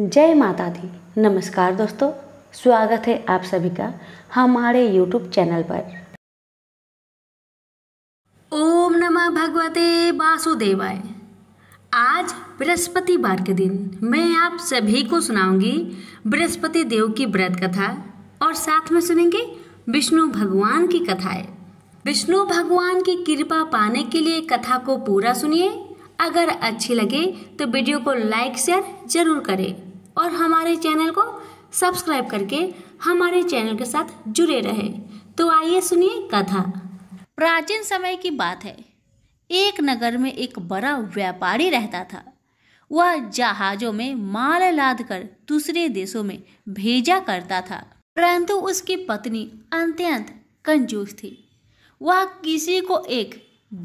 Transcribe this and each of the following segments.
जय माता दी नमस्कार दोस्तों स्वागत है आप सभी का हमारे YouTube चैनल पर ओम नमः भगवते वासुदेवाय आज बृहस्पति बार के दिन मैं आप सभी को सुनाऊंगी बृहस्पति देव की व्रत कथा और साथ में सुनेंगे विष्णु भगवान की कथाएं विष्णु भगवान की कृपा पाने के लिए कथा को पूरा सुनिए अगर अच्छी लगे तो वीडियो को लाइक शेयर जरूर करें और हमारे चैनल को सब्सक्राइब करके हमारे चैनल के साथ जुड़े रहे तो आइए सुनिए कथा प्राचीन समय की बात है एक नगर में एक बड़ा व्यापारी रहता था वह जहाजों में माल लाद कर दूसरे देशों में भेजा करता था परंतु उसकी पत्नी अत्यंत कंजूस थी वह किसी को एक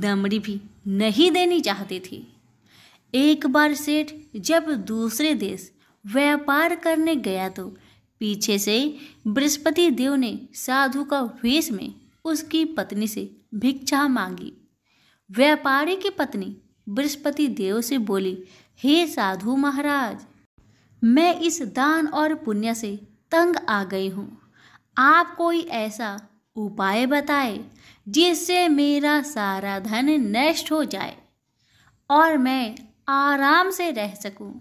दमड़ी भी नहीं देनी चाहती थी एक बार सेठ जब दूसरे देश व्यापार करने गया तो पीछे से बृहस्पति देव ने साधु का वेश में उसकी पत्नी से भिक्षा मांगी व्यापारी की पत्नी बृहस्पति देव से बोली हे साधु महाराज मैं इस दान और पुण्य से तंग आ गई हूँ आप कोई ऐसा उपाय बताए जिससे मेरा सारा धन नष्ट हो जाए और मैं आराम से रह सकूं।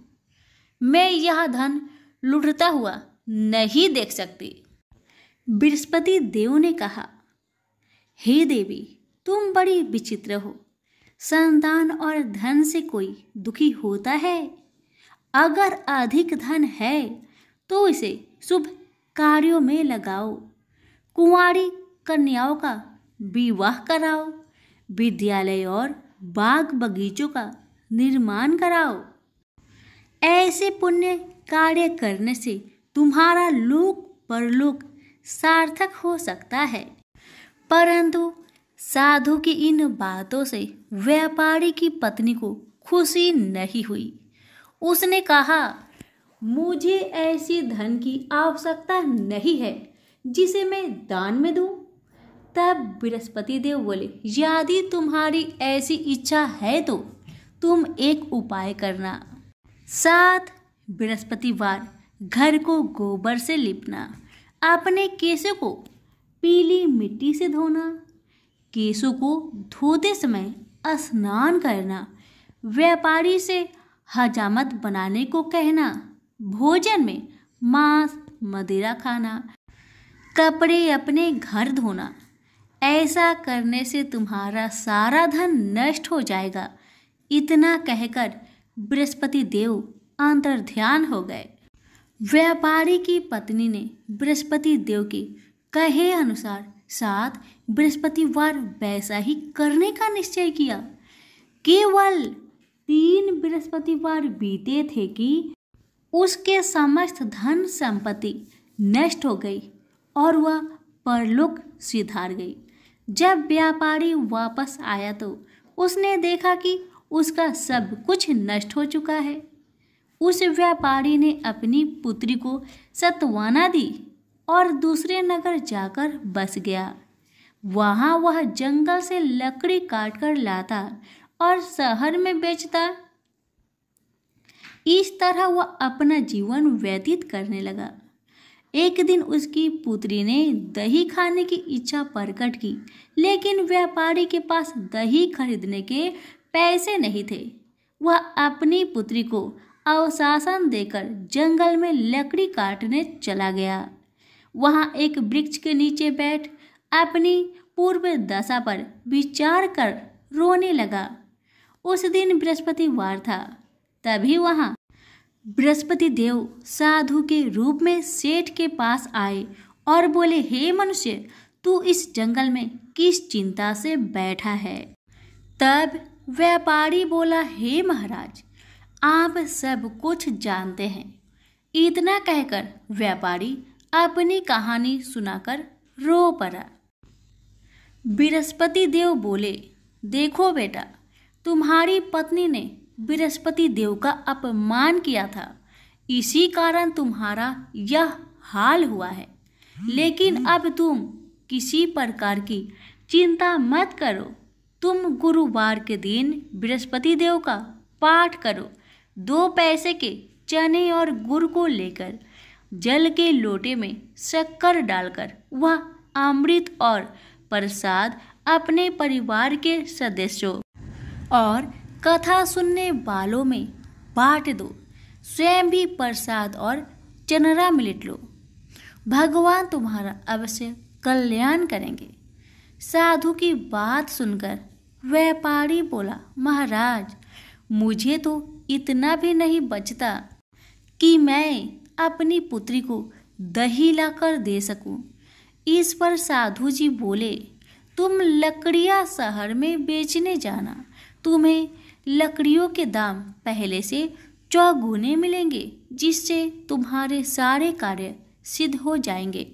मैं यह धन लुटता हुआ नहीं देख सकती बृहस्पति देव ने कहा हे देवी तुम बड़ी विचित्र हो संतान और धन से कोई दुखी होता है अगर अधिक धन है तो इसे शुभ कार्यों में लगाओ कुंवारी कन्याओं का विवाह कराओ विद्यालय और बाग बगीचों का निर्माण कराओ ऐसे पुण्य कार्य करने से तुम्हारा लोक परलोक सार्थक हो सकता है परंतु साधु की इन बातों से व्यापारी की पत्नी को खुशी नहीं हुई उसने कहा मुझे ऐसी धन की आवश्यकता नहीं है जिसे मैं दान में दूं। तब बृहस्पति देव बोले यदि तुम्हारी ऐसी इच्छा है तो तुम एक उपाय करना सात बृहस्पतिवार घर को गोबर से लिपना अपने केसों को पीली मिट्टी से धोना केसों को धोते समय स्नान करना व्यापारी से हजामत बनाने को कहना भोजन में मांस मदिरा खाना कपड़े अपने घर धोना ऐसा करने से तुम्हारा सारा धन नष्ट हो जाएगा इतना कहकर बृहस्पति देव अंतर्ध्यान हो गए व्यापारी की पत्नी ने बृहस्पति देव के कहे अनुसार साथ बृहस्पतिवार वैसा ही करने का निश्चय किया केवल तीन बृहस्पतिवार बीते थे कि उसके समस्त धन संपत्ति नष्ट हो गई और वह परलोक सिधार गई जब व्यापारी वापस आया तो उसने देखा कि उसका सब कुछ नष्ट हो चुका है उस व्यापारी ने अपनी पुत्री को सतवाना दी और दूसरे नगर जाकर बस गया वहाँ वह जंगल से लकड़ी काट कर लाता और शहर में बेचता इस तरह वह अपना जीवन व्यतीत करने लगा एक दिन उसकी पुत्री ने दही खाने की इच्छा प्रकट की लेकिन व्यापारी के पास दही खरीदने के पैसे नहीं थे वह अपनी पुत्री को अवशासन देकर जंगल में लकड़ी काटने चला गया वहाँ एक वृक्ष के नीचे बैठ अपनी पूर्व दशा पर विचार कर रोने लगा उस दिन बृहस्पतिवार था तभी वहाँ बृहस्पति देव साधु के रूप में सेठ के पास आए और बोले हे मनुष्य तू इस जंगल में किस चिंता से बैठा है तब व्यापारी बोला हे महाराज आप सब कुछ जानते हैं इतना कहकर व्यापारी अपनी कहानी सुनाकर रो पड़ा बृहस्पति देव बोले देखो बेटा तुम्हारी पत्नी ने बृहस्पति देव का अपमान किया था इसी कारण तुम्हारा यह हाल हुआ है लेकिन अब तुम किसी प्रकार की चिंता मत करो तुम गुरुवार के दिन बृहस्पति देव का पाठ करो दो पैसे के चने और गुड़ को लेकर जल के लोटे में शक्कर डालकर वह अमृत और प्रसाद अपने परिवार के सदस्यों और कथा सुनने वालों में बांट दो स्वयं भी प्रसाद और चनरा मिलट लो भगवान तुम्हारा अवश्य कल्याण करेंगे साधु की बात सुनकर व्यापारी बोला महाराज मुझे तो इतना भी नहीं बचता कि मैं अपनी पुत्री को दही लाकर दे सकूं। इस पर साधु जी बोले तुम लकड़िया शहर में बेचने जाना तुम्हें लकड़ियों के दाम पहले से चौगुने मिलेंगे जिससे तुम्हारे सारे कार्य सिद्ध हो जाएंगे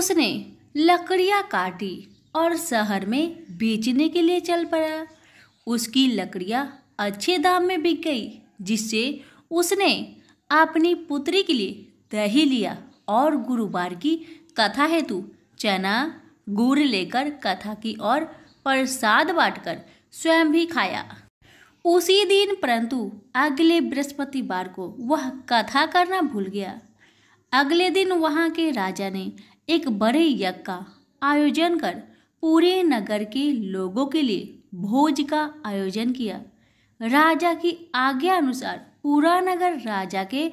उसने लकड़ियाँ काटी और शहर में बेचने के लिए चल पड़ा उसकी लकड़ियाँ अच्छे दाम में बिक गई जिससे उसने अपनी पुत्री के लिए दही लिया और गुरुवार की कथा हेतु चना गुड़ लेकर कथा की ओर प्रसाद बांटकर स्वयं भी खाया उसी दिन परंतु अगले बृहस्पतिवार को वह कथा करना भूल गया अगले दिन वहाँ के राजा ने एक बड़े यज्ञ का आयोजन कर पूरे नगर के लोगों के लिए भोज का आयोजन किया राजा की आज्ञा अनुसार पूरा नगर राजा के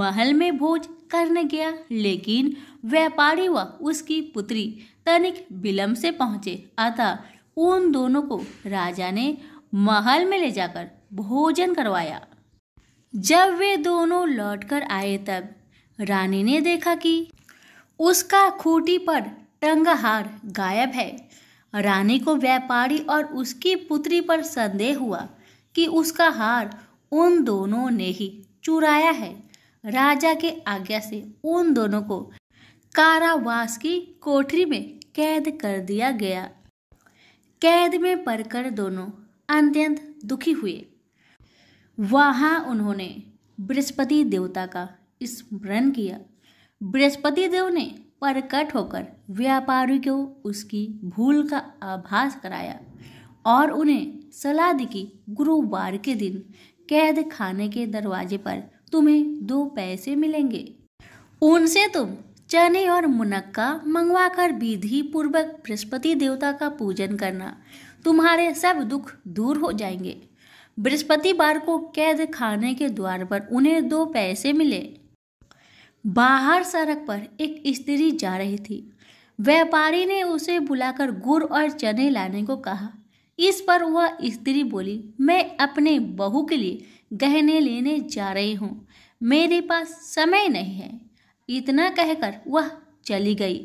महल में भोज करने गया लेकिन व्यापारी व उसकी पुत्री तनिक विलम्ब से पहुंचे अतः उन दोनों को राजा ने महल में ले जाकर भोजन करवाया जब वे दोनों लौटकर आए तब रानी ने देखा कि उसका खूटी पर टंगहार गायब है रानी को व्यापारी और उसकी पुत्री पर संदेह हुआ कि उसका हार उन दोनों ने ही चुराया है राजा के आज्ञा से उन दोनों को कारावास की कोठरी में कैद कर दिया गया कैद में पड़कर दोनों अत्यंत दुखी हुए वहां उन्होंने बृहस्पति देवता का स्मरण किया बृहस्पति देव ने प्रकट होकर व्यापारी को उसकी भूल का आभास कराया और उन्हें सलाह दी कि गुरुवार के दिन कैद खाने के दरवाजे पर तुम्हें दो पैसे मिलेंगे उनसे तुम चने और मुनक्का मंगवा कर विधि पूर्वक बृहस्पति देवता का पूजन करना तुम्हारे सब दुख दूर हो जाएंगे बृहस्पतिवार को कैद खाने के द्वार पर उन्हें दो पैसे मिले बाहर सड़क पर एक स्त्री जा रही थी व्यापारी ने उसे बुलाकर गुड़ और चने लाने को कहा इस पर वह स्त्री बोली मैं अपने बहू के लिए गहने लेने जा रही हूँ मेरे पास समय नहीं है इतना कहकर वह चली गई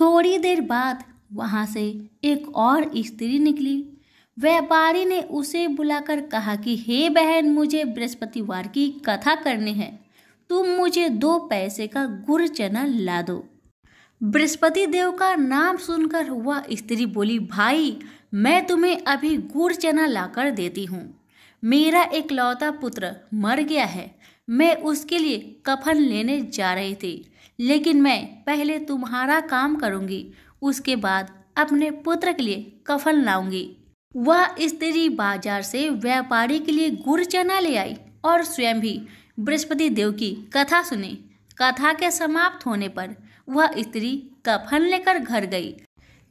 थोड़ी देर बाद वहाँ से एक और स्त्री निकली व्यापारी ने उसे बुलाकर कहा कि हे बहन मुझे बृहस्पतिवार की कथा करनी है तुम मुझे दो पैसे का गुड़ चना ला दो बृहस्पति देव का नाम सुनकर हुआ स्त्री बोली भाई मैं तुम्हें अभी गुड़ चना लाकर देती हूँ मेरा एक लौता पुत्र मर गया है मैं उसके लिए कफन लेने जा रही थी लेकिन मैं पहले तुम्हारा काम करूँगी उसके बाद अपने पुत्र के लिए कफन लाऊंगी वह स्त्री बाजार से व्यापारी के लिए गुड़ चना ले आई और स्वयं भी बृहस्पति देव की कथा सुनी कथा के समाप्त होने पर वह स्त्री कफन लेकर घर गई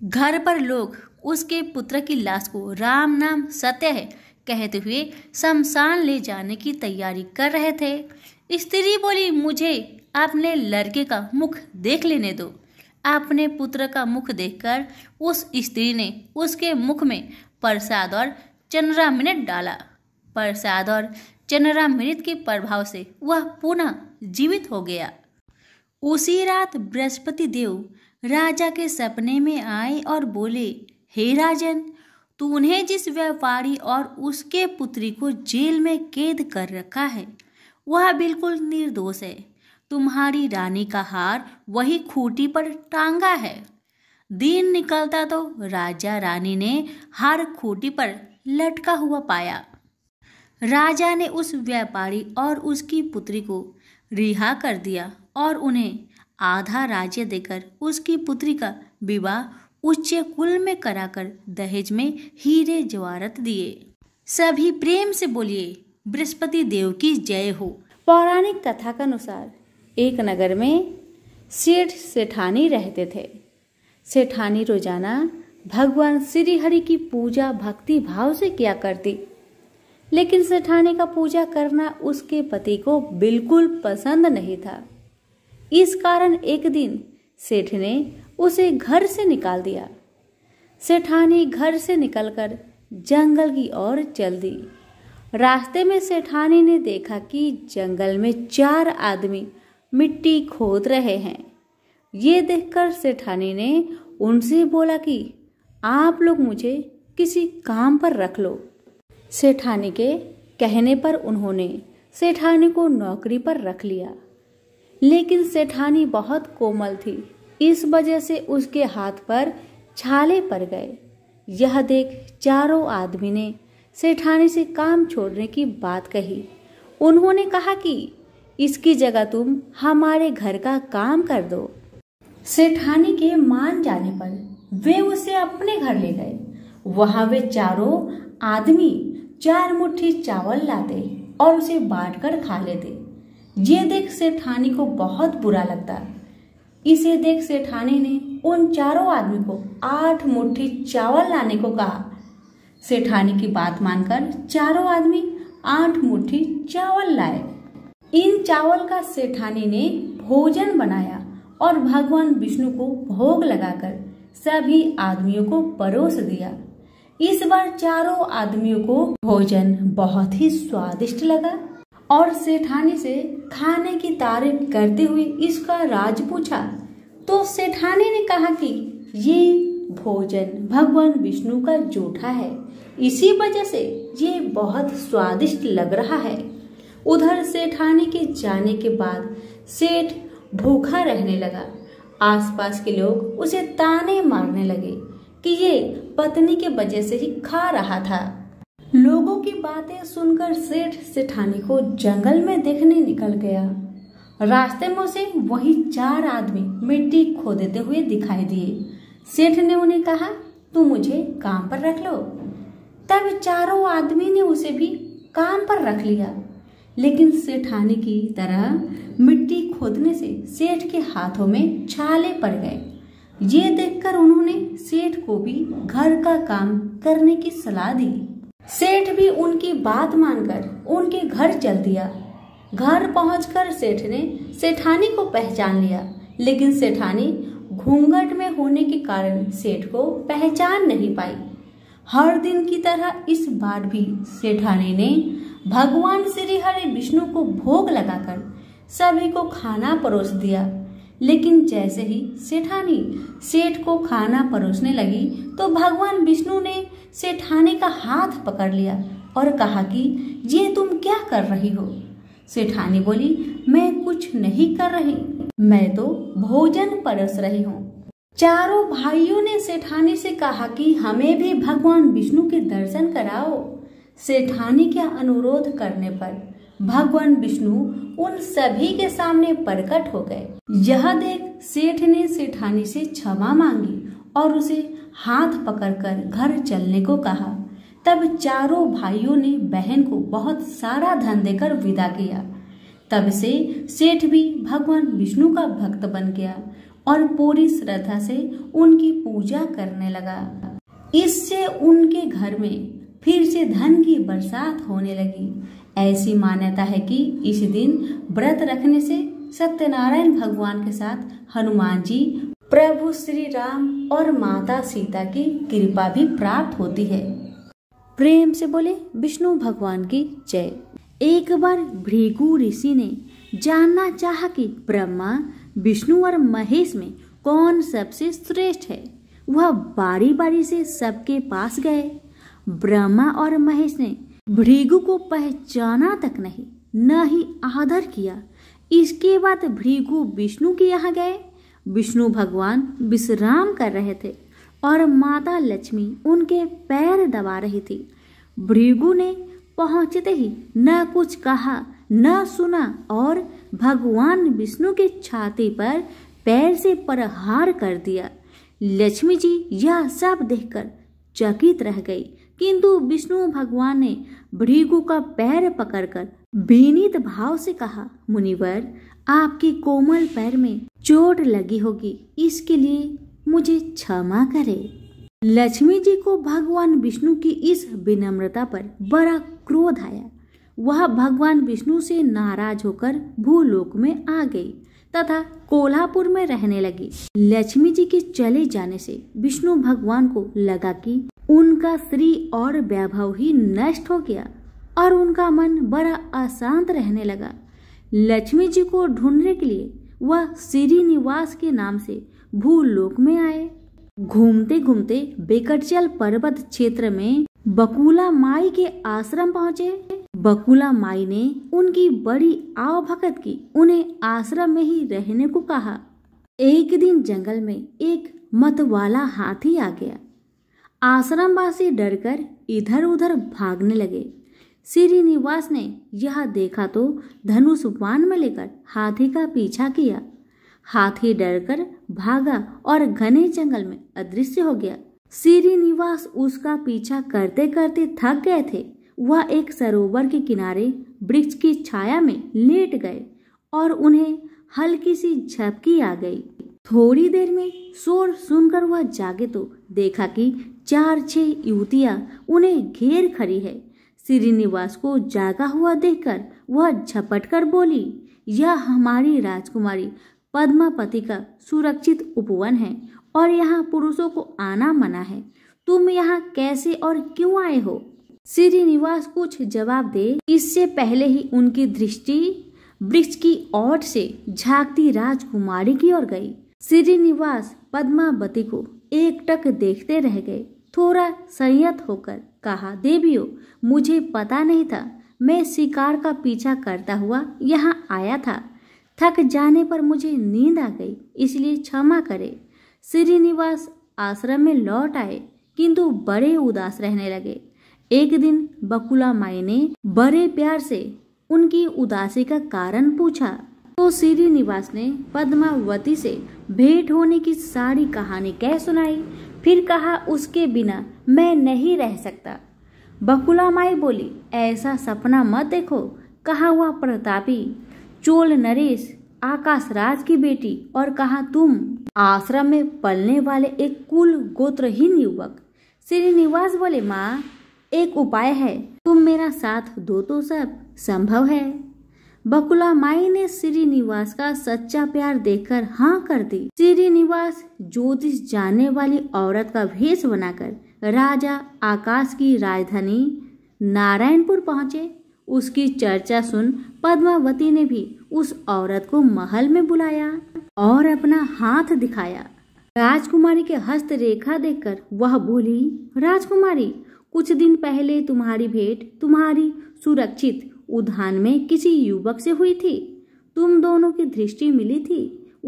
घर पर लोग उसके पुत्र की लाश को राम नाम सत्य है कहते हुए शमशान ले जाने की तैयारी कर रहे थे स्त्री बोली मुझे अपने लड़के का मुख देख लेने दो अपने पुत्र का मुख देखकर उस स्त्री ने उसके मुख में प्रसाद और चंद्रा मिनट डाला प्रसाद और चनरा मृत के प्रभाव से वह पुनः जीवित हो गया उसी रात बृहस्पति देव राजा के सपने में आए और बोले हे राजन उन्हें जिस व्यापारी और उसके पुत्री को जेल में कैद कर रखा है वह बिल्कुल निर्दोष है तुम्हारी रानी का हार वही खूटी पर टांगा है दिन निकलता तो राजा रानी ने हार खूटी पर लटका हुआ पाया राजा ने उस व्यापारी और उसकी पुत्री को रिहा कर दिया और उन्हें आधा राज्य देकर उसकी पुत्री का विवाह उच्च कुल में कराकर दहेज में हीरे जवारत दिए सभी प्रेम से बोलिए बृहस्पति देव की जय हो पौराणिक कथा के अनुसार एक नगर में सेठ सेठानी रहते थे सेठानी रोजाना भगवान श्रीहरि की पूजा भक्ति भाव से किया करती लेकिन सेठानी का पूजा करना उसके पति को बिल्कुल पसंद नहीं था इस कारण एक दिन सेठ ने उसे घर से निकाल दिया सेठानी घर से निकलकर जंगल की ओर चल दी रास्ते में सेठानी ने देखा कि जंगल में चार आदमी मिट्टी खोद रहे हैं ये देखकर सेठानी ने उनसे बोला कि आप लोग मुझे किसी काम पर रख लो सेठानी के कहने पर उन्होंने सेठानी को नौकरी पर रख लिया लेकिन सेठानी बहुत कोमल थी इस वजह से उसके हाथ पर छाले पड़ गए यह देख चारों आदमी ने सेठानी से काम छोड़ने की बात कही उन्होंने कहा कि इसकी जगह तुम हमारे घर का काम कर दो सेठानी के मान जाने पर वे उसे अपने घर ले गए वहां वे चारों आदमी चार मुट्ठी चावल लाते और उसे बांट कर खा लेते ये देख सेठानी को बहुत बुरा लगता इसे देख सेठानी ने उन चारों आदमी को आठ मुट्ठी चावल लाने को कहा सेठानी की बात मानकर चारों आदमी आठ मुट्ठी चावल लाए इन चावल का सेठानी ने भोजन बनाया और भगवान विष्णु को भोग लगाकर सभी आदमियों को परोस दिया इस बार चारों आदमियों को भोजन बहुत ही स्वादिष्ट लगा और सेठानी से खाने की तारीफ करते हुए इसका राज पूछा तो सेठानी ने कहा कि ये भोजन भगवान विष्णु का जूठा है इसी वजह से ये बहुत स्वादिष्ट लग रहा है उधर सेठानी के जाने के बाद सेठ भूखा रहने लगा आसपास के लोग उसे ताने मारने लगे कि ये पत्नी के वजह से ही खा रहा था लोगों की बातें सुनकर सेठ सेठानी को जंगल में देखने निकल गया रास्ते में उसे वही चार आदमी मिट्टी देते हुए दिखाई दिए सेठ ने उन्हें कहा तुम मुझे काम पर रख लो तब चारों आदमी ने उसे भी काम पर रख लिया लेकिन सेठानी की तरह मिट्टी खोदने से सेठ के हाथों में छाले पड़ गए ये देखकर उन्होंने सेठ को भी घर का काम करने की सलाह दी सेठ भी उनकी बात मानकर उनके घर चल दिया घर पहुंचकर सेठ ने सेठानी को पहचान लिया लेकिन सेठानी घूंघट में होने के कारण सेठ को पहचान नहीं पाई हर दिन की तरह इस बार भी सेठानी ने भगवान श्री हरि विष्णु को भोग लगाकर सभी को खाना परोस दिया लेकिन जैसे ही सेठानी सेठ को खाना परोसने लगी तो भगवान विष्णु ने सेठानी का हाथ पकड़ लिया और कहा कि ये तुम क्या कर रही हो सेठानी बोली मैं कुछ नहीं कर रही मैं तो भोजन परोस रही हूँ चारों भाइयों ने सेठानी से कहा कि हमें भी भगवान विष्णु के दर्शन कराओ सेठानी के अनुरोध करने पर भगवान विष्णु उन सभी के सामने प्रकट हो गए यह देख सेठ ने सेठानी से क्षमा मांगी और उसे हाथ पकड़कर घर चलने को कहा तब चारों भाइयों ने बहन को बहुत सारा धन देकर विदा किया तब से सेठ भी भगवान विष्णु का भक्त बन गया और पूरी श्रद्धा से उनकी पूजा करने लगा इससे उनके घर में फिर से धन की बरसात होने लगी ऐसी मान्यता है कि इस दिन व्रत रखने से सत्यनारायण भगवान के साथ हनुमान जी प्रभु श्री राम और माता सीता की कृपा भी प्राप्त होती है प्रेम से बोले विष्णु भगवान की जय एक बार भृगु ऋषि ने जानना चाहा कि ब्रह्मा विष्णु और महेश में कौन सबसे श्रेष्ठ है वह बारी बारी से सबके पास गए ब्रह्मा और महेश ने भृगु को पहचाना तक नहीं न ही आदर किया इसके बाद भृगु विष्णु के यहाँ गए विष्णु भगवान विश्राम कर रहे थे और माता लक्ष्मी उनके पैर दबा रही थी भृगु ने पहुंचते ही न कुछ कहा न सुना और भगवान विष्णु के छाती पर पैर से प्रहार कर दिया लक्ष्मी जी यह सब देखकर चकित रह गई किंतु विष्णु भगवान ने भृगु का पैर पकड़कर विनीत भाव से कहा मुनिवर आपके कोमल पैर में चोट लगी होगी इसके लिए मुझे क्षमा करें लक्ष्मी जी को भगवान विष्णु की इस विनम्रता पर बड़ा क्रोध आया वह भगवान विष्णु से नाराज होकर भूलोक में आ गई तथा कोल्हापुर में रहने लगी लक्ष्मी जी के चले जाने से विष्णु भगवान को लगा कि उनका श्री और वैभव ही नष्ट हो गया और उनका मन बड़ा अशांत रहने लगा लक्ष्मी जी को ढूंढने के लिए वह श्रीनिवास के नाम से भूलोक में आए घूमते घूमते बेकटचल पर्वत क्षेत्र में बकुला माई के आश्रम पहुंचे बकुला माई ने उनकी बड़ी आवभगत की उन्हें आश्रम में ही रहने को कहा एक दिन जंगल में एक मतवाला हाथी आ गया आश्रमवासी डरकर इधर उधर भागने लगे श्रीनिवास ने यह देखा तो धनुष वान में लेकर हाथी का पीछा किया हाथी डरकर भागा और घने जंगल में अदृश्य हो गया श्रीनिवास उसका पीछा करते करते थक गए थे वह एक सरोवर के किनारे वृक्ष की छाया में लेट गए और उन्हें हल्की सी झपकी आ गई थोड़ी देर में शोर सुनकर वह जागे तो देखा कि चार छह युवतियाँ उन्हें घेर खड़ी है श्रीनिवास को जागा हुआ देखकर वह झपट कर बोली यह हमारी राजकुमारी पद्मापति का सुरक्षित उपवन है और यहाँ पुरुषों को आना मना है तुम यहाँ कैसे और क्यों आए हो श्रीनिवास कुछ जवाब दे इससे पहले ही उनकी दृष्टि वृक्ष की ओट से झांकती राजकुमारी की ओर गई श्रीनिवास पद्मावती को एकटक देखते रह गए थोड़ा संयत होकर कहा देवियो मुझे पता नहीं था मैं शिकार का पीछा करता हुआ यहाँ आया था थक जाने पर मुझे नींद आ गई इसलिए क्षमा करे श्रीनिवास आश्रम में लौट आए किंतु बड़े उदास रहने लगे एक दिन बकुला माई ने बड़े प्यार से उनकी उदासी का कारण पूछा तो श्री निवास ने पद्मावती से भेंट होने की सारी कहानी कह सुनाई फिर कहा उसके बिना मैं नहीं रह सकता बकुला माई बोली ऐसा सपना मत देखो कहा हुआ प्रतापी चोल नरेश आकाशराज की बेटी और कहा तुम आश्रम में पलने वाले एक कुल गोत्रहीन युवक श्रीनिवास बोले माँ एक उपाय है तुम मेरा साथ दो तो सब संभव है बकुला माई ने श्रीनिवास का सच्चा प्यार देखकर हाँ कर दी श्रीनिवास ज्योतिष जाने वाली औरत का भेष बनाकर राजा आकाश की राजधानी नारायणपुर पहुंचे उसकी चर्चा सुन पद्मावती ने भी उस औरत को महल में बुलाया और अपना हाथ दिखाया राजकुमारी के हस्त रेखा देखकर वह बोली राजकुमारी कुछ दिन पहले तुम्हारी भेंट तुम्हारी सुरक्षित उधान में किसी युवक से हुई थी तुम दोनों की दृष्टि मिली थी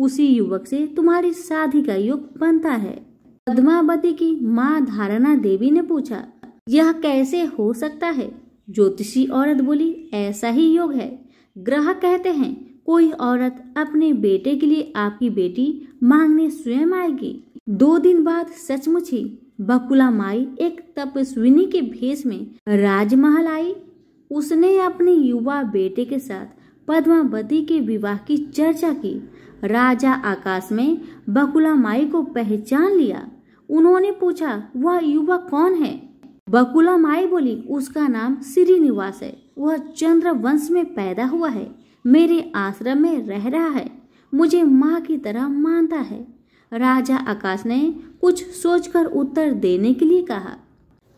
उसी युवक से तुम्हारी शादी का युग बनता है पद्मावती की माँ धारणा देवी ने पूछा यह कैसे हो सकता है ज्योतिषी औरत बोली ऐसा ही योग है ग्रह कहते हैं कोई औरत अपने बेटे के लिए आपकी बेटी मांगने स्वयं आएगी दो दिन बाद सचमुच ही बकुला माई एक तपस्विनी के भेष में राजमहल आई उसने अपने युवा बेटे के साथ पद्मावती के विवाह की चर्चा की राजा आकाश में बकुला माई को पहचान लिया उन्होंने पूछा वह युवा कौन है बकुला माई बोली उसका नाम श्रीनिवास है वह चंद्र वंश में पैदा हुआ है मेरे आश्रम में रह रहा है मुझे माँ की तरह मानता है राजा आकाश ने कुछ सोचकर उत्तर देने के लिए कहा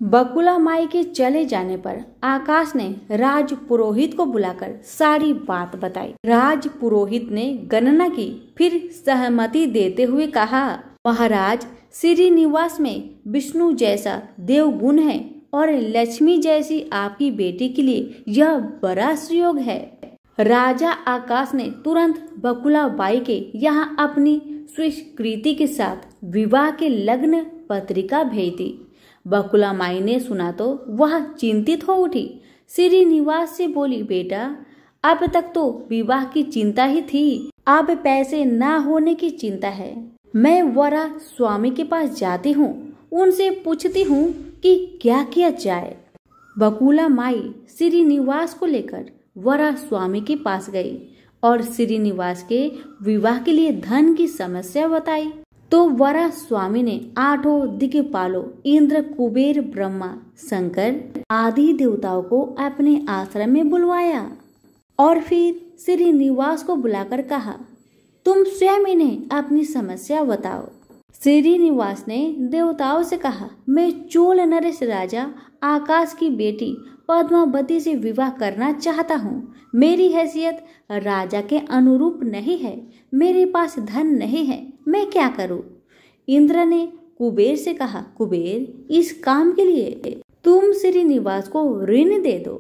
बकुला माई के चले जाने पर आकाश ने राज पुरोहित को बुलाकर सारी बात बताई राज पुरोहित ने गणना की फिर सहमति देते हुए कहा महाराज श्री निवास में विष्णु जैसा देव गुण है और लक्ष्मी जैसी आपकी बेटी के लिए यह बड़ा सुयोग है राजा आकाश ने तुरंत बकुला बाई के यहाँ अपनी स्वीकृति के साथ विवाह के लग्न पत्रिका भेज दी बकुला माई ने सुना तो वह चिंतित हो उठी श्रीनिवास से बोली बेटा अब तक तो विवाह की चिंता ही थी अब पैसे ना होने की चिंता है मैं वरा स्वामी के पास जाती हूँ उनसे पूछती हूँ कि क्या किया जाए बकुला माई श्रीनिवास को लेकर वरा स्वामी के पास गई और श्रीनिवास के विवाह के लिए धन की समस्या बताई तो वरा स्वामी ने आठों दिग्पालों इंद्र कुबेर ब्रह्मा शंकर आदि देवताओं को अपने आश्रम में बुलवाया और फिर श्रीनिवास को बुलाकर कहा तुम स्वयं इन्हें अपनी समस्या बताओ श्रीनिवास ने देवताओं से कहा मैं चोल नरेश राजा आकाश की बेटी पद्मावती से विवाह करना चाहता हूँ मेरी हैसियत राजा के अनुरूप नहीं है मेरे पास धन नहीं है मैं क्या करूँ इंद्र ने कुबेर से कहा कुबेर इस काम के लिए तुम श्रीनिवास को ऋण दे दो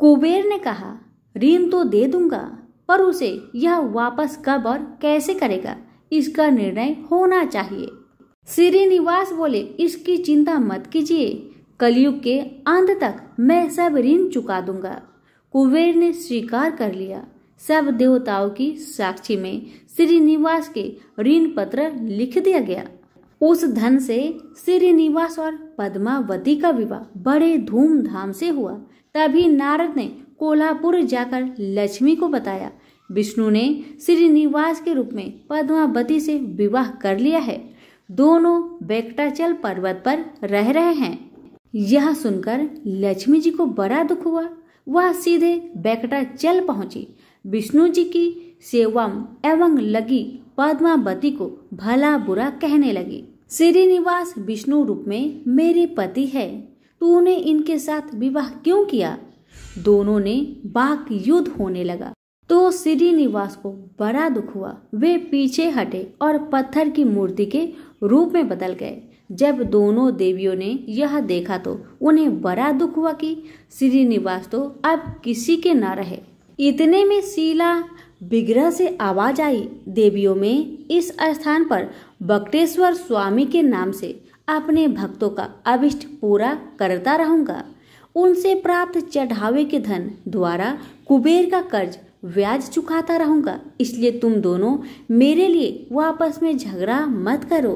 कुबेर ने कहा ऋण तो दे दूंगा पर उसे यह वापस कब और कैसे करेगा इसका निर्णय होना चाहिए श्रीनिवास बोले इसकी चिंता मत कीजिए कलयुग के अंत तक मैं सब ऋण चुका दूंगा कुबेर ने स्वीकार कर लिया सब देवताओं की साक्षी में श्रीनिवास के ऋण पत्र लिख दिया गया उस धन से श्रीनिवास और पद्मावती का विवाह बड़े धूमधाम से हुआ तभी नारद ने कोल्हापुर जाकर लक्ष्मी को बताया विष्णु ने श्रीनिवास के रूप में पद्मावती से विवाह कर लिया है दोनों बेकटाचल पर्वत पर रह रहे हैं यह सुनकर लक्ष्मी जी को बड़ा दुख हुआ वह सीधे बैकटाचल पहुंची विष्णु जी की सेवा एवं लगी पद्मावती को भला बुरा कहने लगी श्रीनिवास विष्णु रूप में मेरे पति है तूने इनके साथ विवाह क्यों किया दोनों ने बाक युद्ध होने लगा तो श्रीनिवास को बड़ा दुख हुआ वे पीछे हटे और पत्थर की मूर्ति के रूप में बदल गए जब दोनों देवियों ने यह देखा तो उन्हें बड़ा दुख हुआ कि श्रीनिवास तो अब किसी के ना रहे इतने में शीला विग्रह से आवाज आई देवियों में इस स्थान पर बक्टेश्वर स्वामी के नाम से अपने भक्तों का अभिष्ट पूरा करता रहूंगा उनसे प्राप्त चढ़ावे के धन द्वारा कुबेर का कर्ज ब्याज चुकाता रहूंगा इसलिए तुम दोनों मेरे लिए वो आपस में झगड़ा मत करो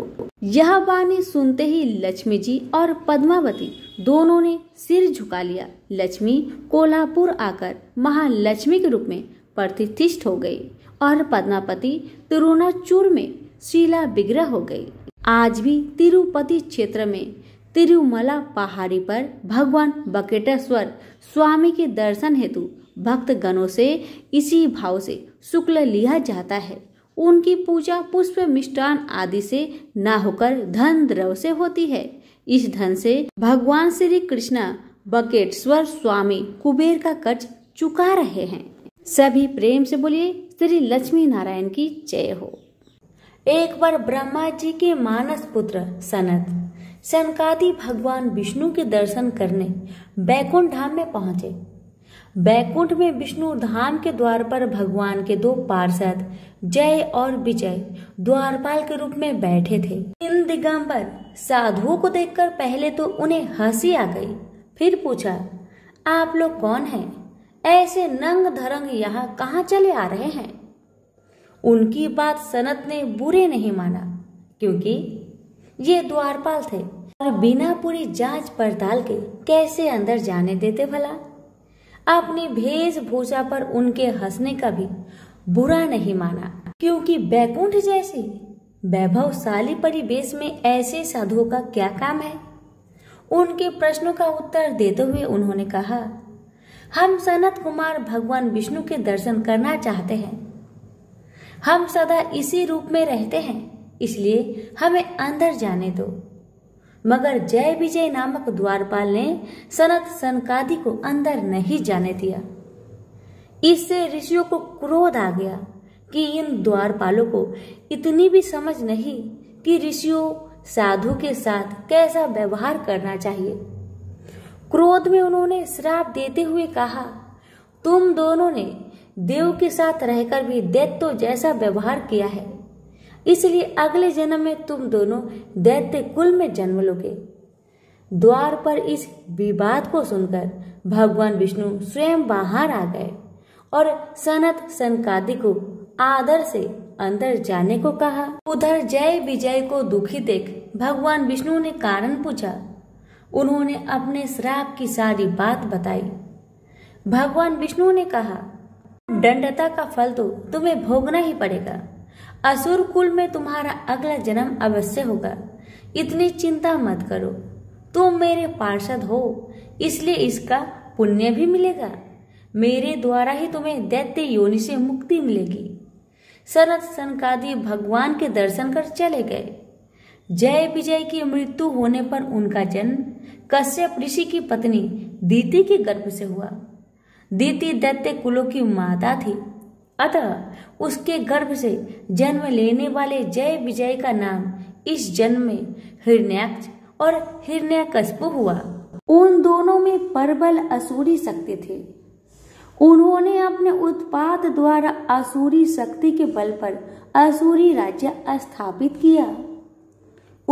यह वाणी सुनते ही लक्ष्मी जी और पद्मावती दोनों ने सिर झुका लिया लक्ष्मी कोल्हापुर आकर महालक्ष्मी के रूप में प्रतिष्ठित हो गई और पद्मापति तिरुनाचूर में शिला विग्रह हो गई आज भी तिरुपति क्षेत्र में तिरुमला पहाड़ी पर भगवान बकेटेश्वर स्वामी के दर्शन हेतु भक्त गणों से इसी भाव से शुक्ल लिया जाता है उनकी पूजा पुष्प मिष्टान आदि से न होकर धन द्रव से होती है इस धन से भगवान श्री कृष्णा बकेटेश्वर स्वामी कुबेर का कर्ज चुका रहे हैं सभी प्रेम से बोलिए श्री लक्ष्मी नारायण की जय हो एक बार ब्रह्मा जी के मानस पुत्र सनत सनकादि भगवान विष्णु के दर्शन करने बैकुंठ धाम में पहुंचे बैकुंठ में विष्णु धाम के द्वार पर भगवान के दो पार्षद जय और विजय द्वारपाल के रूप में बैठे थे इन दिगंबर साधुओं को देखकर पहले तो उन्हें हंसी आ गई फिर पूछा आप लोग कौन हैं ऐसे नंग धरंग यहाँ कहाँ चले आ रहे हैं उनकी बात सनत ने बुरे नहीं माना क्योंकि ये द्वारपाल थे और बिना पूरी जांच पड़ताल के कैसे अंदर जाने देते भला आपने भूषा पर उनके हंसने का भी बुरा नहीं माना क्योंकि बैकुंठ जैसी वैभवशाली परिवेश में ऐसे साधुओं का क्या काम है उनके प्रश्नों का उत्तर देते हुए उन्होंने कहा हम सनत कुमार भगवान विष्णु के दर्शन करना चाहते हैं हम सदा इसी रूप में रहते हैं इसलिए हमें अंदर जाने दो मगर जय विजय नामक द्वारपाल ने सनत सनकादि को अंदर नहीं जाने दिया इससे ऋषियों को क्रोध आ गया कि इन द्वारपालों को इतनी भी समझ नहीं कि ऋषियों साधु के साथ कैसा व्यवहार करना चाहिए क्रोध में उन्होंने श्राप देते हुए कहा तुम दोनों ने देव के साथ रहकर भी दैत्य जैसा व्यवहार किया है इसलिए अगले जन्म में तुम दोनों दैत्य कुल में जन्म लोगे द्वार पर इस विवाद को सुनकर भगवान विष्णु स्वयं बाहर आ गए और सनत सनकादि को आदर से अंदर जाने को कहा उधर जय विजय को दुखी देख भगवान विष्णु ने कारण पूछा उन्होंने अपने श्राप की सारी बात बताई भगवान विष्णु ने कहा दंडता का फल तो तुम्हें भोगना ही पड़ेगा असुर कुल में तुम्हारा अगला जन्म अवश्य होगा इतनी चिंता मत करो तुम मेरे पार्षद हो इसलिए इसका पुण्य भी मिलेगा मेरे द्वारा ही तुम्हें दैत्य योनि से मुक्ति मिलेगी सनत सनकादि भगवान के दर्शन कर चले गए जय विजय की मृत्यु होने पर उनका जन्म कश्यप ऋषि की पत्नी दीति के गर्भ से हुआ दीति दैत्य कुलों की माता थी अतः उसके गर्भ से जन्म लेने वाले जय विजय का नाम इस जन्म में हिरण्याक्ष और हिरण्यकश्यप हुआ उन दोनों में परबल असुरी शक्ति थे उन्होंने अपने उत्पाद द्वारा असुरी शक्ति के बल पर असुरी राज्य स्थापित किया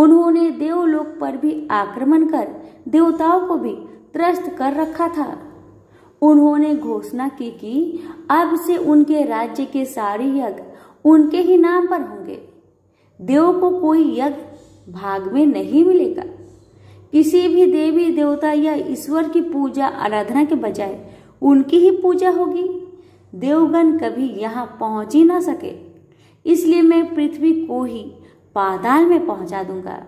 उन्होंने देवलोक पर भी आक्रमण कर देवताओं को भी त्रस्त कर रखा था उन्होंने घोषणा की कि अब से उनके राज्य के सारे यज्ञ उनके ही नाम पर होंगे देव को कोई यज्ञ भाग में नहीं मिलेगा किसी भी देवी देवता या ईश्वर की पूजा आराधना के बजाय उनकी ही पूजा होगी देवगण कभी यहाँ पहुंच ही ना सके इसलिए मैं पृथ्वी को ही पादाल में पहुंचा दूंगा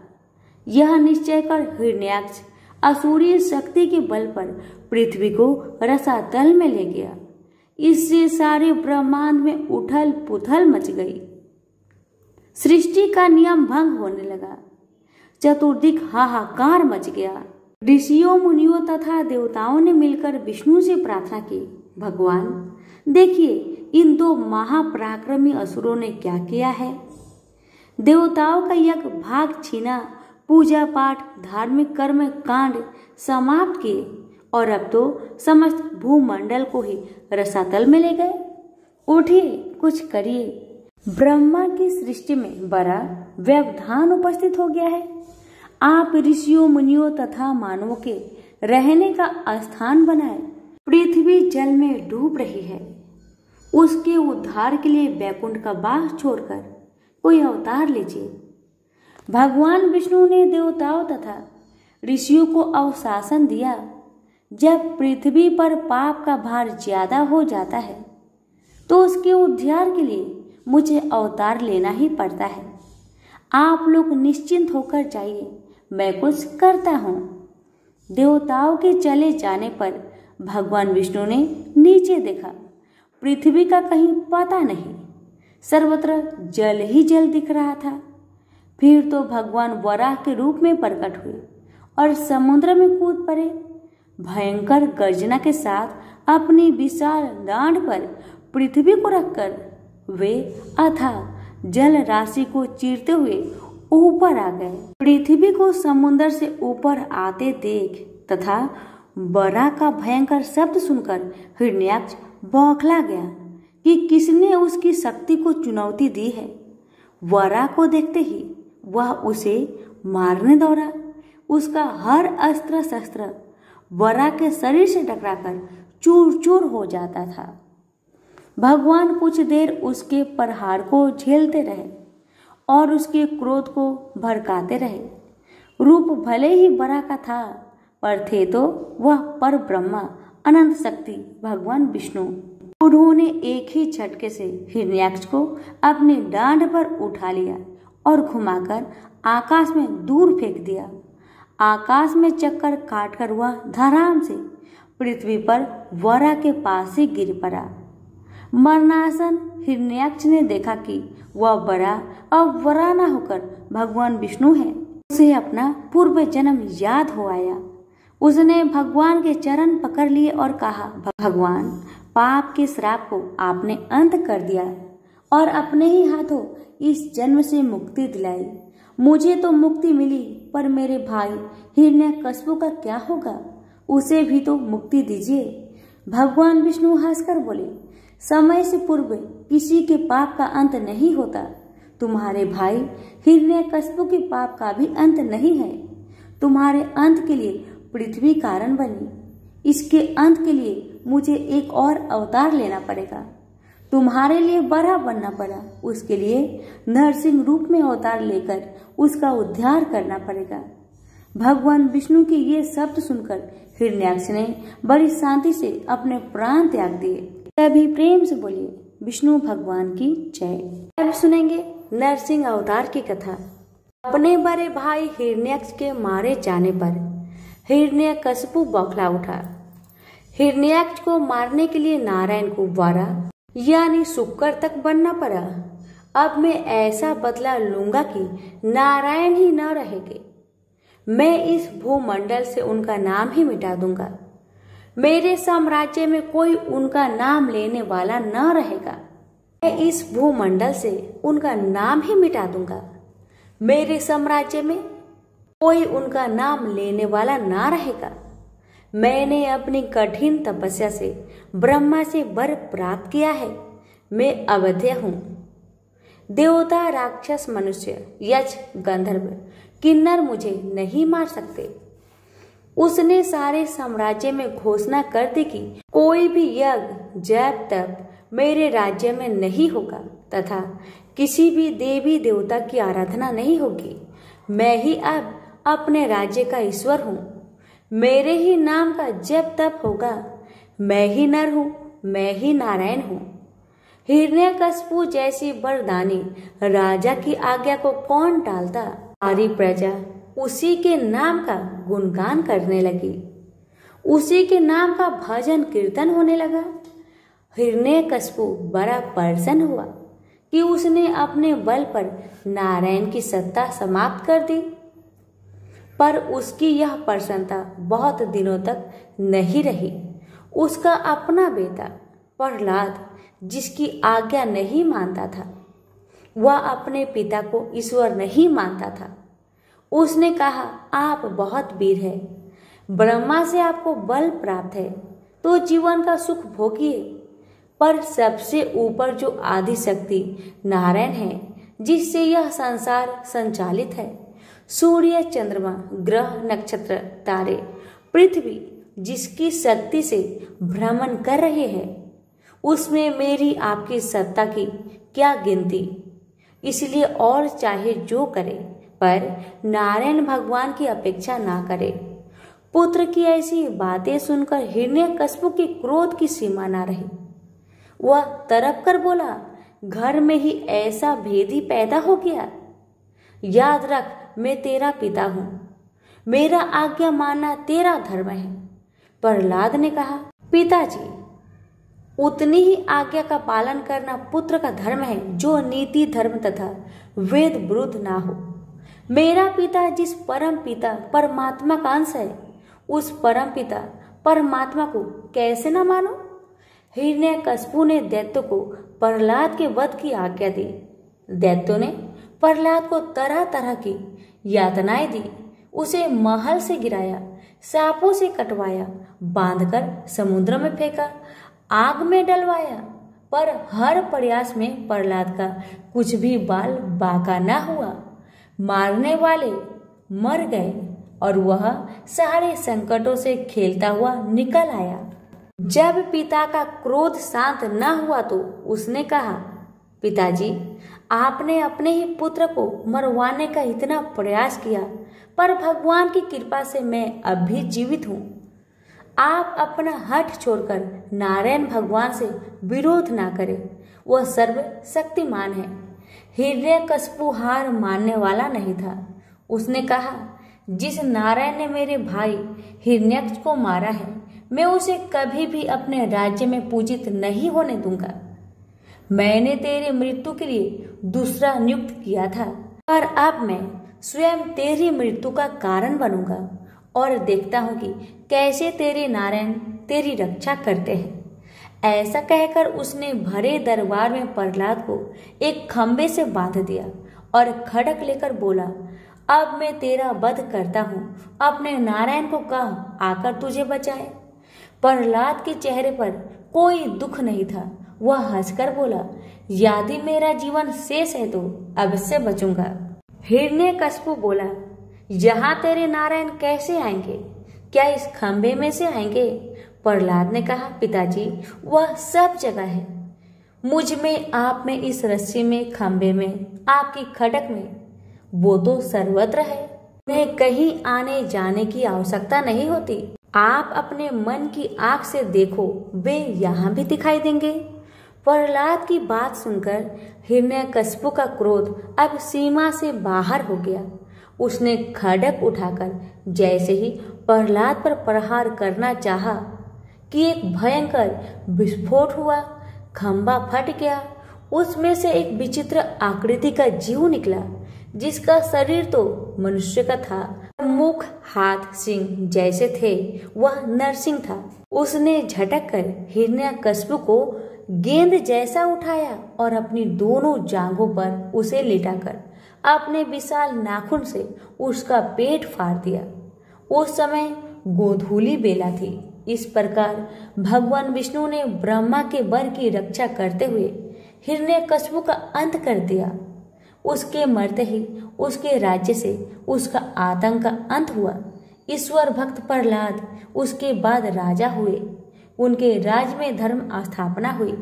यह निश्चय कर हिरण्याक्ष असूरी शक्ति के बल पर पृथ्वी को रसातल में ले गया इससे सारे ब्रह्मांड में उठल पुथल मच गई सृष्टि का नियम भंग होने लगा चतुर्दिक हाहाकार मच गया ऋषियों मुनियों तथा देवताओं ने मिलकर विष्णु से प्रार्थना की भगवान देखिए इन दो महापराक्रमी असुरों ने क्या किया है देवताओं का यज्ञ भाग छीना पूजा पाठ धार्मिक कर्म कांड समाप्त किए और अब तो समस्त भूमंडल को ही रसातल में ले गए उठिए कुछ करिए ब्रह्मा की सृष्टि में बड़ा व्यवधान उपस्थित हो गया है आप ऋषियों मुनियों तथा मानवों के रहने का स्थान बनाए पृथ्वी जल में डूब रही है उसके उद्धार के लिए बैकुंठ का बाघ छोड़कर कोई अवतार लीजिए भगवान विष्णु ने देवताओं तथा ऋषियों को अवशासन दिया जब पृथ्वी पर पाप का भार ज्यादा हो जाता है तो उसके उद्धार के लिए मुझे अवतार लेना ही पड़ता है आप लोग निश्चिंत होकर जाइए मैं कुछ करता हूँ देवताओं के चले जाने पर भगवान विष्णु ने नीचे देखा पृथ्वी का कहीं पता नहीं सर्वत्र जल ही जल दिख रहा था फिर तो भगवान वराह के रूप में प्रकट हुए और समुद्र में कूद पड़े भयंकर गर्जना के साथ अपनी विशाल दांड पर पृथ्वी को रखकर वे अथा जल राशि को चीरते हुए ऊपर आ गए पृथ्वी को समुद्र से ऊपर आते देख तथा बरा का भयंकर शब्द सुनकर हिरण्याक्ष बौखला गया कि किसने उसकी शक्ति को चुनौती दी है वरा को देखते ही वह उसे मारने दौड़ा उसका हर अस्त्र शस्त्र वरा के शरीर से टकराकर चूर चूर हो जाता था भगवान कुछ देर उसके प्रहार को झेलते रहे और उसके क्रोध को भड़काते रहे रूप भले ही बरा का था पर थे तो वह पर ब्रह्मा अनंत शक्ति भगवान विष्णु उन्होंने एक ही झटके से हिरण्याक्ष को अपने डांड पर उठा लिया और घुमाकर आकाश में दूर फेंक दिया आकाश में चक्कर काट कर वह धराम से पृथ्वी पर वरा के पास ही गिर पड़ा मरनासन हिरण्यक्ष ने देखा कि वह बड़ा अब वरा न होकर भगवान विष्णु है उसे अपना पूर्व जन्म याद हो आया उसने भगवान के चरण पकड़ लिए और कहा भगवान पाप के श्राप को आपने अंत कर दिया और अपने ही हाथों इस जन्म से मुक्ति दिलाई मुझे तो मुक्ति मिली पर मेरे भाई हिरण्य कस्बों का क्या होगा उसे भी तो मुक्ति दीजिए भगवान विष्णु हंसकर बोले समय से पूर्व किसी के पाप का अंत नहीं होता तुम्हारे भाई हिरण्य कस्बों के पाप का भी अंत नहीं है तुम्हारे अंत के लिए पृथ्वी कारण बनी इसके अंत के लिए मुझे एक और अवतार लेना पड़ेगा तुम्हारे लिए बड़ा बनना पड़ा उसके लिए नरसिंह रूप में अवतार लेकर उसका उद्धार करना पड़ेगा भगवान विष्णु के ये शब्द सुनकर हिरण्याक्ष ने बड़ी शांति से अपने प्राण त्याग दिए तभी प्रेम से बोलिए विष्णु भगवान की जय अब सुनेंगे नरसिंह अवतार की कथा अपने बड़े भाई हिरण्यक्ष के मारे जाने पर हिरण्य कसपु बौखला उठा हिरण्यक्ष को मारने के लिए नारायण को द्वारा यानी शुक्र तक बनना पड़ा अब मैं ऐसा बदला लूंगा कि नारायण ही न रहेंगे मैं इस भूमंडल से उनका नाम ही मिटा दूंगा मेरे साम्राज्य में कोई उनका नाम लेने वाला न रहेगा मैं इस भूमंडल से उनका नाम ही मिटा दूंगा मेरे साम्राज्य में कोई उनका नाम लेने वाला ना रहेगा मैंने अपनी कठिन तपस्या से ब्रह्मा से वर प्राप्त किया है मैं अवध्य हूँ देवता राक्षस मनुष्य यज गंधर्व किन्नर मुझे नहीं मार सकते उसने सारे साम्राज्य में घोषणा कर दी कि कोई भी यज्ञ जब तब मेरे राज्य में नहीं होगा तथा किसी भी देवी देवता की आराधना नहीं होगी मैं ही अब अपने राज्य का ईश्वर हूँ मेरे ही नाम का जब तप होगा मैं ही नर हूँ मैं ही नारायण हूँ हिरण्य कसपू जैसी बरदानी राजा की आज्ञा को कौन टालता सारी प्रजा उसी के नाम का गुणगान करने लगी उसी के नाम का भजन कीर्तन होने लगा हिरण्य कसपू बड़ा पर्सन हुआ कि उसने अपने बल पर नारायण की सत्ता समाप्त कर दी पर उसकी यह प्रसन्नता बहुत दिनों तक नहीं रही उसका अपना बेटा प्रहलाद जिसकी आज्ञा नहीं मानता था वह अपने पिता को ईश्वर नहीं मानता था उसने कहा आप बहुत वीर है ब्रह्मा से आपको बल प्राप्त है तो जीवन का सुख भोगिए पर सबसे ऊपर जो आदि शक्ति नारायण है जिससे यह संसार संचालित है सूर्य चंद्रमा ग्रह नक्षत्र तारे पृथ्वी जिसकी शक्ति से भ्रमण कर रहे हैं उसमें मेरी आपकी सत्ता की क्या गिनती इसलिए और चाहे जो करे पर नारायण भगवान की अपेक्षा ना करे पुत्र की ऐसी बातें सुनकर हिरण्य कस्ब के क्रोध की सीमा ना रही वह तरप कर बोला घर में ही ऐसा भेदी पैदा हो गया याद रख मैं तेरा पिता हूँ मेरा आज्ञा मानना तेरा धर्म है प्रहलाद ने कहा पिताजी उतनी ही आज्ञा का पालन करना पुत्र का धर्म है जो नीति धर्म तथा वेद विरुद्ध ना हो मेरा पिता जिस परम पिता परमात्मा का अंश है उस परम पिता परमात्मा को कैसे ना मानो हिरण्य कस्पू ने दैत्य को प्रहलाद के वध की आज्ञा दी दैत्यों ने प्रहलाद को तरह तरह की यातनाएं दी उसे महल से गिराया सांपों से कटवाया बांधकर समुद्र में फेंका आग में डलवाया पर हर प्रयास में प्रहलाद का कुछ भी बाल बाका न हुआ मारने वाले मर गए और वह सारे संकटों से खेलता हुआ निकल आया जब पिता का क्रोध शांत न हुआ तो उसने कहा पिताजी आपने अपने ही पुत्र को मरवाने का इतना प्रयास किया पर भगवान की कृपा से मैं अब भी जीवित हूँ आप अपना हठ छोड़कर नारायण भगवान से विरोध ना करें वह सर्व शक्तिमान है हृदय कस्पुहार हार मानने वाला नहीं था उसने कहा जिस नारायण ने मेरे भाई हिरण्यक्ष को मारा है मैं उसे कभी भी अपने राज्य में पूजित नहीं होने दूंगा मैंने तेरी मृत्यु के लिए दूसरा नियुक्त किया था पर अब मैं स्वयं तेरी मृत्यु का कारण बनूंगा और देखता हूँ कि कैसे तेरे नारायण तेरी रक्षा करते हैं ऐसा कहकर उसने भरे दरबार में प्रहलाद को एक खम्बे से बांध दिया और खड़क लेकर बोला अब मैं तेरा वध करता हूँ अपने नारायण को कह आकर तुझे बचाए प्रहलाद के चेहरे पर कोई दुख नहीं था वह हंसकर बोला यदि मेरा जीवन शेष है तो अब से बचूंगा हिरने कशपु बोला यहाँ तेरे नारायण कैसे आएंगे क्या इस खंभे में से आएंगे प्रहलाद ने कहा पिताजी वह सब जगह है मुझ में आप में इस रस्सी में खंभे में आपकी खटक में वो तो सर्वत्र है उन्हें कहीं आने जाने की आवश्यकता नहीं होती आप अपने मन की आंख से देखो वे यहाँ भी दिखाई देंगे प्रहलाद की बात सुनकर हिरण्य कस्बू का क्रोध अब सीमा से बाहर हो गया उसने खड़क उठाकर जैसे ही प्रहलाद पर प्रहार करना चाहा कि एक भयंकर विस्फोट हुआ खंबा फट गया उसमें से एक विचित्र आकृति का जीव निकला जिसका शरीर तो मनुष्य का था मुख हाथ सिंह जैसे थे वह नरसिंह था उसने झटक कर हिरण्य कस्बू को गेंद जैसा उठाया और अपनी दोनों जांघों पर उसे लेटाकर अपने विशाल नाखून से उसका पेट फाड़ दिया उस समय गोधूली बेला थी इस प्रकार भगवान विष्णु ने ब्रह्मा के वर की रक्षा करते हुए हिरण्य कशबु का अंत कर दिया उसके मरते ही उसके राज्य से उसका आतंक का अंत हुआ ईश्वर भक्त प्रहलाद उसके बाद राजा हुए उनके राज्य में धर्म स्थापना हुई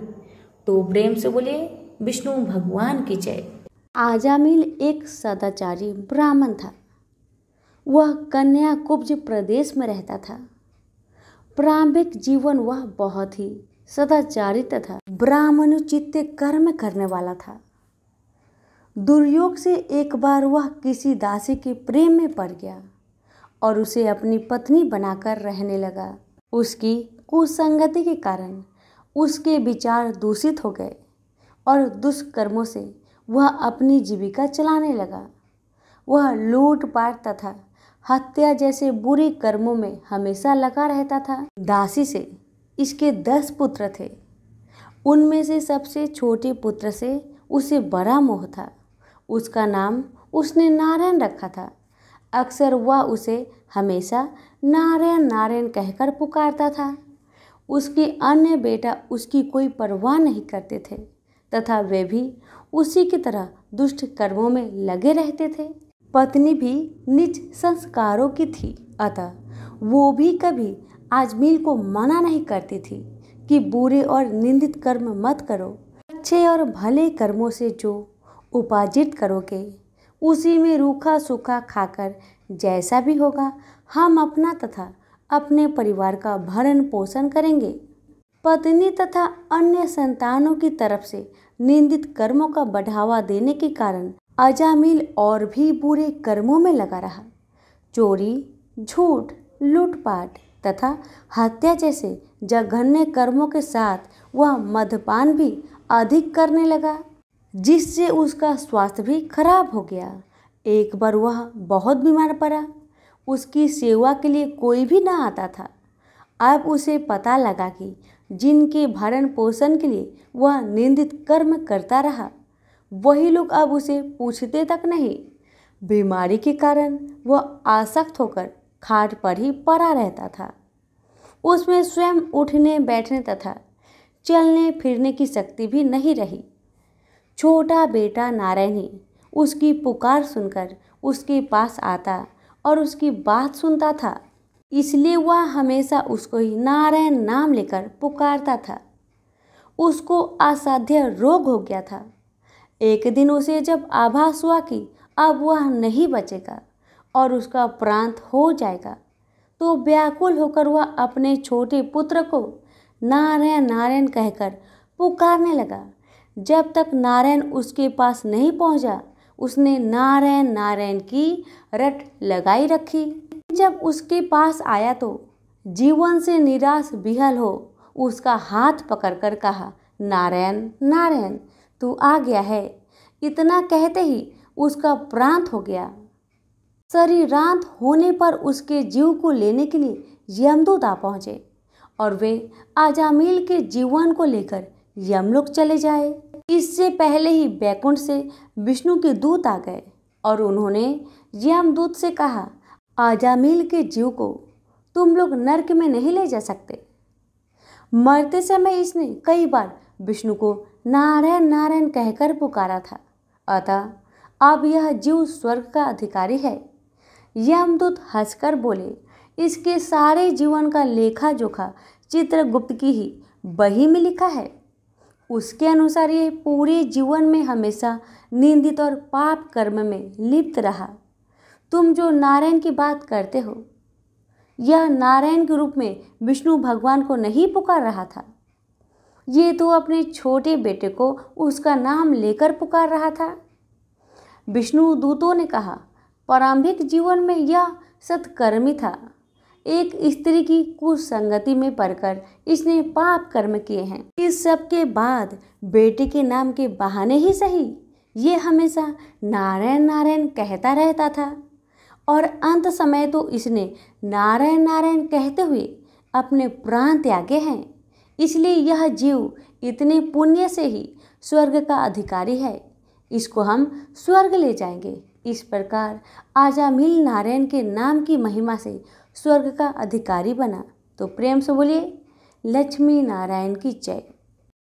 तो प्रेम से बोले विष्णु भगवान की जय आजामिल एक सदाचारी ब्राह्मण था वह कन्या कुब्ज प्रदेश में रहता था प्रारंभिक जीवन वह बहुत ही था ब्राह्मण ब्राह्मणोचित कर्म करने वाला था दुर्योग से एक बार वह किसी दासी के प्रेम में पड़ गया और उसे अपनी पत्नी बनाकर रहने लगा उसकी कुसंगति के कारण उसके विचार दूषित हो गए और दुष्कर्मों से वह अपनी जीविका चलाने लगा वह लूटपाट तथा हत्या जैसे बुरे कर्मों में हमेशा लगा रहता था दासी से इसके दस पुत्र थे उनमें से सबसे छोटे पुत्र से उसे बड़ा मोह था उसका नाम उसने नारायण रखा था अक्सर वह उसे हमेशा नारायण नारायण कहकर पुकारता था उसके अन्य बेटा उसकी कोई परवाह नहीं करते थे तथा वे भी उसी की तरह दुष्ट कर्मों में लगे रहते थे पत्नी भी निज संस्कारों की थी अतः वो भी कभी आजमील को मना नहीं करती थी कि बुरे और निंदित कर्म मत करो अच्छे और भले कर्मों से जो उपार्जित करोगे उसी में रूखा सूखा खाकर जैसा भी होगा हम अपना तथा अपने परिवार का भरण पोषण करेंगे पत्नी तथा अन्य संतानों की तरफ से निंदित कर्मों का बढ़ावा देने के कारण अजामिल और भी बुरे कर्मों में लगा रहा चोरी झूठ लूटपाट तथा हत्या जैसे जघन्य कर्मों के साथ वह मधपान भी अधिक करने लगा जिससे उसका स्वास्थ्य भी खराब हो गया एक बार वह बहुत बीमार पड़ा उसकी सेवा के लिए कोई भी ना आता था अब उसे पता लगा कि जिनके भरण पोषण के लिए वह निंदित कर्म करता रहा वही लोग अब उसे पूछते तक नहीं बीमारी के कारण वह आसक्त होकर खाट पर ही पड़ा रहता था उसमें स्वयं उठने बैठने तथा चलने फिरने की शक्ति भी नहीं रही छोटा बेटा नारायणी उसकी पुकार सुनकर उसके पास आता और उसकी बात सुनता था इसलिए वह हमेशा उसको ही नारायण नाम लेकर पुकारता था उसको असाध्य रोग हो गया था एक दिन उसे जब आभास हुआ कि अब वह नहीं बचेगा और उसका प्रांत हो जाएगा तो व्याकुल होकर वह अपने छोटे पुत्र को नारायण नारायण कहकर पुकारने लगा जब तक नारायण उसके पास नहीं पहुंचा उसने नारायण नारायण की रट लगाई रखी जब उसके पास आया तो जीवन से निराश बिहल हो उसका हाथ पकड़कर कहा नारायण नारायण तू आ गया है इतना कहते ही उसका प्रांत हो गया शरीरांत होने पर उसके जीव को लेने के लिए यमदूत आ पहुँचे और वे आजामिल के जीवन को लेकर यमलोक चले जाए इससे पहले ही बैकुंठ से विष्णु के दूत आ गए और उन्होंने यमदूत से कहा आजामिल के जीव को तुम लोग नर्क में नहीं ले जा सकते मरते समय इसने कई बार विष्णु को नारायण नारायण कहकर पुकारा था अतः अब यह जीव स्वर्ग का अधिकारी है यमदूत हंसकर बोले इसके सारे जीवन का लेखा जोखा चित्रगुप्त की ही बही में लिखा है उसके अनुसार ये पूरे जीवन में हमेशा निंदित और पाप कर्म में लिप्त रहा तुम जो नारायण की बात करते हो यह नारायण के रूप में विष्णु भगवान को नहीं पुकार रहा था ये तो अपने छोटे बेटे को उसका नाम लेकर पुकार रहा था विष्णु दूतों ने कहा प्रारंभिक जीवन में यह सत्कर्मी था एक स्त्री की कुसंगति में पड़कर इसने पाप कर्म किए हैं इस सब के बाद बेटे के नाम के बहाने ही सही ये हमेशा नारायण नारायण कहता रहता था और अंत समय तो इसने नारायण नारायण कहते हुए अपने प्राण त्यागे हैं इसलिए यह जीव इतने पुण्य से ही स्वर्ग का अधिकारी है इसको हम स्वर्ग ले जाएंगे इस प्रकार आजामिल नारायण के नाम की महिमा से स्वर्ग का अधिकारी बना तो प्रेम से बोलिए लक्ष्मी नारायण की जय